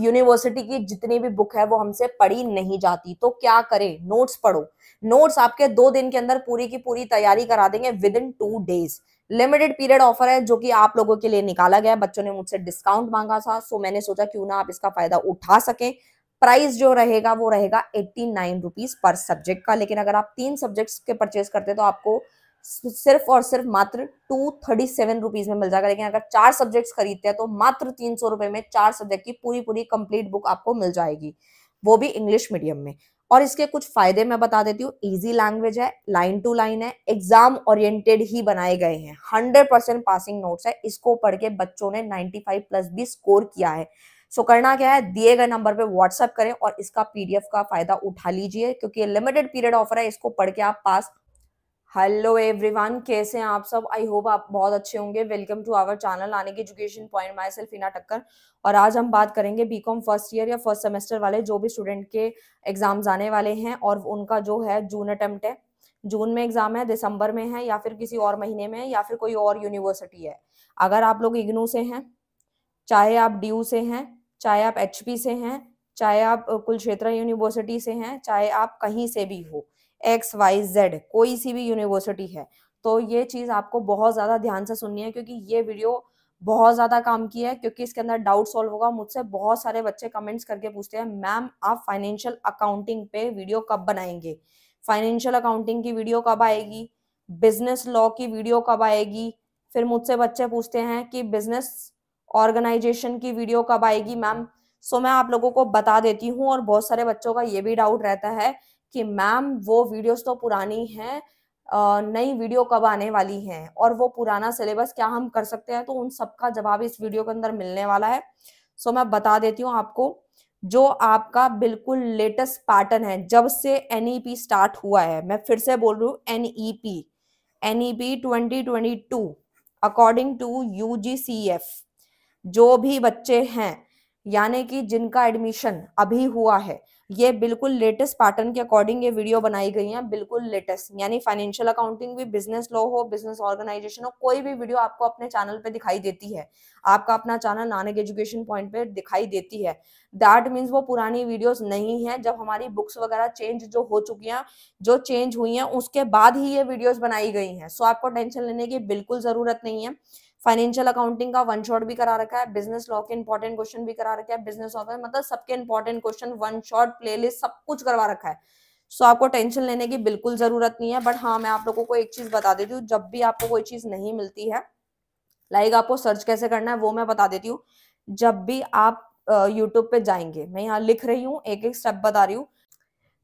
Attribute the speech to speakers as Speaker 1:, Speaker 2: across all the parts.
Speaker 1: university की जितनी भी बुक है वो हमसे पढ़ी नहीं जाती तो क्या करें नोट्स पढ़ो नोट्स आपके दो दिन के अंदर पूरी की पूरी तैयारी करा देंगे within two days limited period offer है जो कि आप लोगों के लिए निकाला गया बच्चों ने मुझसे डिस्काउंट मांगा था सो मैंने सोचा क्यों ना आप इसका फायदा उठा सकें प्राइस जो रहेगा वो रहेगा एट्टी नाइन रुपीज पर सब्जेक्ट का लेकिन अगर आप तीन सब्जेक्ट्स के परचेज करते हैं तो आपको सिर्फ और सिर्फ मात्र टू थर्टी सेवन रुपीज में मिल जाएगा लेकिन अगर चार सब्जेक्ट्स खरीदते हैं तो मात्र तीन सौ रुपए में चार सब्जेक्ट की पूरी पूरी कंप्लीट बुक आपको मिल जाएगी वो भी इंग्लिश मीडियम में और इसके कुछ फायदे मैं बता देती हूँ इजी लैंग्वेज है लाइन टू लाइन है एग्जाम ओरिएंटेड ही बनाए गए हैं हंड्रेड परसेंट पासिंग नोट्स है इसको पढ़ के बच्चों ने नाइन्टी फाइव प्लस भी स्कोर किया है सो so, करना क्या है दिए गए नंबर पे व्हाट्सएप करें और इसका पीडीएफ का फायदा उठा लीजिए क्योंकि ये लिमिटेड पीरियड ऑफर है इसको पढ़ के आप पास हेलो एवरीवन कैसे हैं आप सब आई होप आप बहुत अच्छे होंगे वेलकम टू आवर चैनल आने एजुकेशन पॉइंट माई सेल्फ टक्कर और आज हम बात करेंगे बीकॉम फर्स्ट ईयर या फर्स्ट सेमेस्टर वाले जो भी स्टूडेंट के एग्जाम्स आने वाले हैं और उनका जो है जून अटेम्प्ट है जून में एग्जाम है दिसंबर में है या फिर किसी और महीने में या फिर कोई और यूनिवर्सिटी है अगर आप लोग इग्नू से हैं चाहे आप डी से हैं चाहे आप एच से हैं चाहे आप कुलक्षेत्र यूनिवर्सिटी से हैं चाहे आप कहीं से भी हो एक्स वाई जेड कोई सी भी यूनिवर्सिटी है तो ये चीज़ आपको बहुत ज़्यादा ध्यान से सुननी है क्योंकि ये वीडियो बहुत ज़्यादा काम की है क्योंकि इसके अंदर डाउट सॉल्व होगा मुझसे बहुत सारे बच्चे कमेंट्स करके पूछते हैं मैम आप फाइनेंशियल अकाउंटिंग पे वीडियो कब बनाएंगे फाइनेंशियल अकाउंटिंग की वीडियो कब आएगी बिजनेस लॉ की वीडियो कब आएगी फिर मुझसे बच्चे पूछते हैं कि बिजनेस ऑर्गेनाइजेशन की वीडियो कब आएगी मैम सो मैं आप लोगों को बता देती हूँ और बहुत सारे बच्चों का ये भी डाउट रहता है कि मैम वो वीडियोस तो पुरानी हैं नई वीडियो कब आने वाली हैं और वो पुराना सिलेबस क्या हम कर सकते हैं तो उन सबका जवाब इस वीडियो के अंदर मिलने वाला है सो मैं बता देती हूँ आपको जो आपका बिल्कुल लेटेस्ट पैटर्न है जब से एन e स्टार्ट हुआ है मैं फिर से बोल रही हूँ N E P N E P twenty twenty two according to you जो भी बच्चे हैं यानी कि जिनका एडमिशन अभी हुआ है ये बिल्कुल लेटेस्ट पैटर्न के अकॉर्डिंग ये वीडियो बनाई गई है बिल्कुल लेटेस्ट यानी फाइनेंशियल अकाउंटिंग भी बिजनेस लॉ हो बिजनेस ऑर्गेनाइजेशन हो कोई भी वीडियो आपको अपने चैनल पे दिखाई देती है आपका अपना चैनल नानक एजुकेशन पॉइंट पे दिखाई देती है दैट मीन्स वो पुरानी वीडियोस नहीं है जब हमारी बुक्स वगैरह चेंज जो हो चुकी हैं जो चेंज हुई हैं उसके बाद ही ये वीडियोज बनाई गई हैं सो आपको टेंशन लेने की बिल्कुल ज़रूरत नहीं है फाइनेंशियल अकाउंटिंग का वन शॉट भी करा रखा है बिजनेस लॉ के इंपॉर्टेंट क्वेश्चन भी करा रखा है बिजनेस ऑफिस मतलब सबके important question one shot playlist सब कुछ करवा रखा है सो so, आपको टेंशन लेने की बिल्कुल जरूरत नहीं है बट हाँ मैं आप लोगों को एक चीज बता देती हूँ जब भी आपको कोई चीज नहीं मिलती है लाइक like आपको सर्च कैसे करना है वो मैं बता देती हूँ जब भी आप यूट्यूब पे जाएंगे मैं यहाँ लिख रही हूँ एक एक स्टेप बता रही हूँ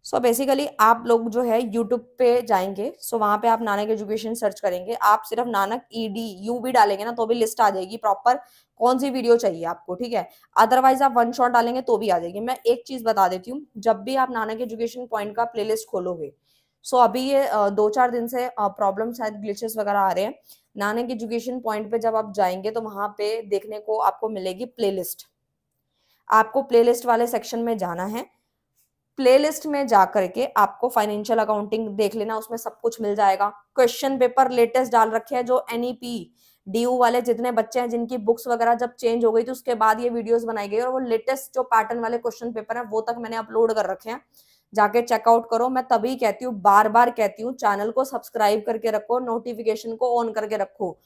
Speaker 1: सो so बेसिकली आप लोग जो है यूट्यूब पे जाएंगे सो so वहां पे आप नानक एजुकेशन सर्च करेंगे आप सिर्फ नानक ई डी यू भी डालेंगे ना तो भी लिस्ट आ जाएगी प्रॉपर कौन सी वीडियो चाहिए आपको ठीक है अदरवाइज आप वन शॉट डालेंगे तो भी आ जाएगी मैं एक चीज़ बता देती हूँ जब भी आप नानक एजुकेशन पॉइंट का प्ले खोलोगे सो so अभी ये दो चार दिन से प्रॉब्लम शायद ग्लिचेस वगैरह आ रहे हैं नानक एजुकेशन पॉइंट पे जब आप जाएंगे तो वहां पे देखने को आपको मिलेगी प्ले आपको प्ले वाले सेक्शन में जाना है प्लेलिस्ट में जा करके आपको फाइनेंशियल अकाउंटिंग देख लेना उसमें सब कुछ मिल जाएगा क्वेश्चन पेपर लेटेस्ट डाल रखे हैं जो एनईपी डीयू e वाले जितने बच्चे हैं जिनकी बुक्स वगैरह जब चेंज हो गई थी तो उसके बाद ये वीडियोस बनाई गई और वो लेटेस्ट जो पैटर्न वाले क्वेश्चन पेपर है वो तक मैंने अपलोड कर रखे हैं जाके चेकआउट करो मैं तभी कहती हूँ बार बार कहती हूँ चैनल को सब्सक्राइब करके रखो नोटिफिकेशन को ऑन करके रखो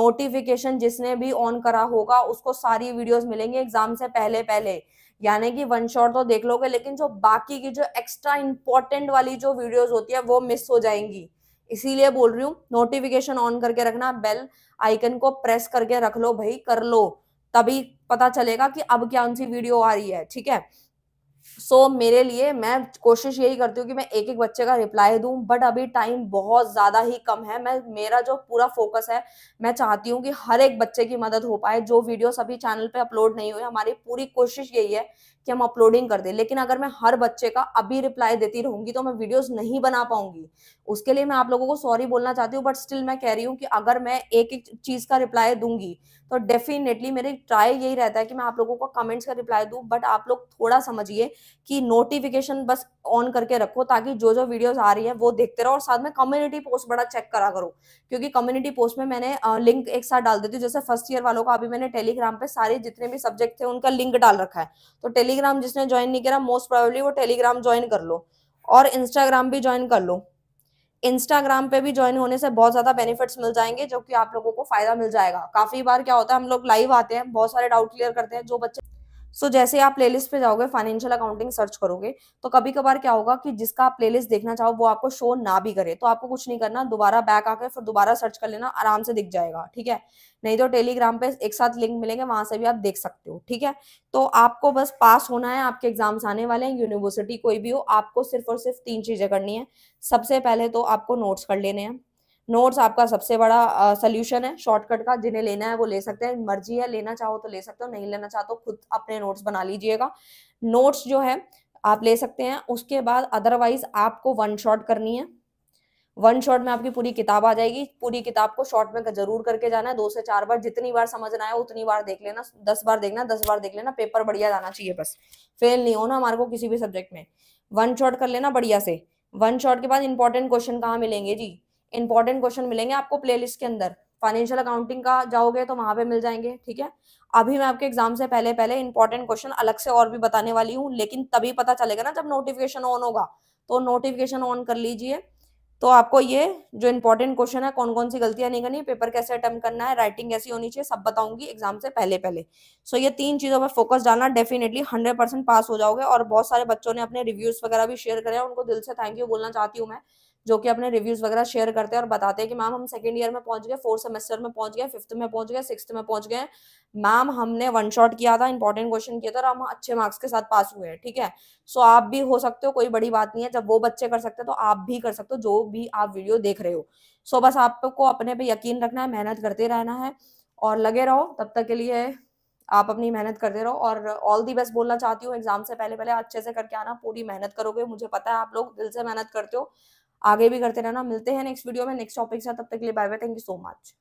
Speaker 1: नोटिफिकेशन जिसने भी ऑन करा होगा उसको सारी वीडियोस मिलेंगे एग्जाम से पहले पहले यानी कि वन शॉट तो देख लोगे लेकिन जो बाकी की जो एक्स्ट्रा इंपॉर्टेंट वाली जो वीडियोस होती है वो मिस हो जाएंगी इसीलिए बोल रही हूँ नोटिफिकेशन ऑन करके रखना बेल आइकन को प्रेस करके रख लो भाई कर लो तभी पता चलेगा कि अब क्या उनसी वीडियो आ रही है ठीक है सो so, मेरे लिए मैं कोशिश यही करती हूँ कि मैं एक एक बच्चे का रिप्लाई दूँ बट अभी टाइम बहुत ज़्यादा ही कम है मैं मेरा जो पूरा फोकस है मैं चाहती हूँ कि हर एक बच्चे की मदद हो पाए जो वीडियो अभी चैनल पे अपलोड नहीं हुए हमारी पूरी कोशिश यही है कि हम अपलोडिंग कर दें लेकिन अगर मैं हर बच्चे का अभी रिप्लाई देती रहूंगी तो मैं वीडियोस नहीं बना पाऊंगी उसके लिए मैं आप लोगों को सॉरी बोलना चाहती हूँ बट स्टिल मैं कह रही हूँ कि अगर मैं एक एक चीज़ का रिप्लाई दूंगी तो डेफिनेटली मेरी ट्राई यही रहता है कि मैं आप लोगों को कमेंट्स का रिप्लाई दूँ बट आप लोग थोड़ा समझिए कि नोटिफिकेशन बस ऑन करके रखो ताकि जो जो वीडियोस आ रही है वो देखते रहो और साथ में कम्युनिटी पोस्ट बड़ा चेक करा करो क्योंकि कम्युनिटी पोस्ट में मैंने लिंक एक साथ डाल देती हूँ जैसे फर्स्ट ईयर वालों का अभी मैंने टेलीग्राम पे सारे जितने भी सब्जेक्ट थे उनका लिंक डाल रखा है तो टेलीग्राम जिसने ज्वाइन नहीं करा मोस्ट प्रोबेबली वो टेलीग्राम ज्वाइन कर लो और इंस्टाग्राम भी ज्वाइन कर लो इंस्टाग्राम पे भी ज्वाइन होने से बहुत ज्यादा बेनिफिट्स मिल जाएंगे जो कि आप लोगों को फायदा मिल जाएगा काफी बार क्या होता है हम लोग लाइव आते हैं बहुत सारे डाउट क्लियर करते हैं जो बच्चे सो so, जैसे आप प्लेलिस्ट पे जाओगे फाइनेंशियल अकाउंटिंग सर्च करोगे तो कभी कभार क्या होगा कि जिसका आप प्लेलिस्ट देखना चाहो वो आपको शो ना भी करे तो आपको कुछ नहीं करना दोबारा बैक आकर फिर दोबारा सर्च कर लेना आराम से दिख जाएगा ठीक है नहीं तो टेलीग्राम पे एक साथ लिंक मिलेंगे वहां से भी आप देख सकते हो ठीक है तो आपको बस पास होना है आपके एग्जाम्स आने वाले हैं यूनिवर्सिटी कोई भी हो आपको सिर्फ और सिर्फ तीन चीजें करनी है सबसे पहले तो आपको नोट्स कर लेने हैं नोट्स आपका सबसे बड़ा सोल्यूशन है शॉर्टकट का जिन्हें लेना है वो ले सकते हैं मर्जी है लेना चाहो तो ले सकते हो नहीं लेना चाहो तो खुद अपने नोट्स बना लीजिएगा नोट्स जो है आप ले सकते हैं उसके बाद अदरवाइज आपको वन शॉट करनी है वन शॉट में आपकी पूरी किताब आ जाएगी पूरी किताब को शॉर्ट में जरूर करके जाना है दो से चार बार जितनी बार समझना है उतनी बार देख लेना दस बार देखना दस बार देख लेना पेपर बढ़िया जाना चाहिए बस फेल नहीं होना हमारे को किसी भी सब्जेक्ट में वन शॉट कर लेना बढ़िया से वन शॉट के बाद इंपॉर्टेंट क्वेश्चन कहाँ मिलेंगे जी इंपॉर्टेंट क्वेश्चन मिलेंगे आपको प्लेलिस्ट के अंदर फाइनेंशियल अकाउंटिंग का जाओगे तो वहां पे मिल जाएंगे ठीक है अभी मैं आपके एग्जाम से पहले पहले इंपॉर्टेंट क्वेश्चन अलग से और भी बताने वाली हूँ लेकिन तभी पता चलेगा ना जब नोटिफिकेशन ऑन होगा तो नोटिफिकेशन ऑन कर लीजिए तो आपको ये जो इंपॉर्टेंट क्वेश्चन है कौन कौन सी गलतियां नहीं करनी पेपर कैसे अटेम्प्ट करना है राइटिंग कैसी होनी चाहिए सब बताऊंगी एग्जाम से पहले पहले सो so, ये तीन चीजों पर फोकस डालना डेफिनेटली हंड्रेड परसेंट पास हो जाओगे और बहुत सारे बच्चों ने अपने रिव्यूज वगैरह भी शेयर करे उनको दिल से थैंक यू बोलना चाहती हूँ मैं जो कि अपने रिव्यूज वगैरह शेयर करते हैं और बताते हैं कि मैम हम सेकेंड ईयर में पहुंच गए फोर्थ सेमेस्टर में पहुंच गए फिफ्थ में पहुंच गए सिक्स में पहुंच गए मैम हमने वन शॉट किया था इंपॉर्टेंट क्वेश्चन किया था और हम अच्छे मार्क्स के साथ पास हुए हैं ठीक है सो so, आप भी हो सकते हो कोई बड़ी बात नहीं है जब वो बच्चे कर सकते हैं तो आप भी कर सकते हो जो भी आप वीडियो देख रहे हो सो so, बस आपको अपने पे यकीन रखना है मेहनत करते रहना है और लगे रहो तब तक के लिए आप अपनी मेहनत करते रहो और ऑल दी बेस्ट बोलना चाहती हूँ एग्जाम से पहले पहले अच्छे से करके आना पूरी मेहनत करोगे मुझे पता है आप लोग दिल से मेहनत करते हो आगे भी करते रहना मिलते हैं नेक्स्ट वीडियो में नेक्स्ट टॉपिक से तब तक के लिए bye bye thank you so much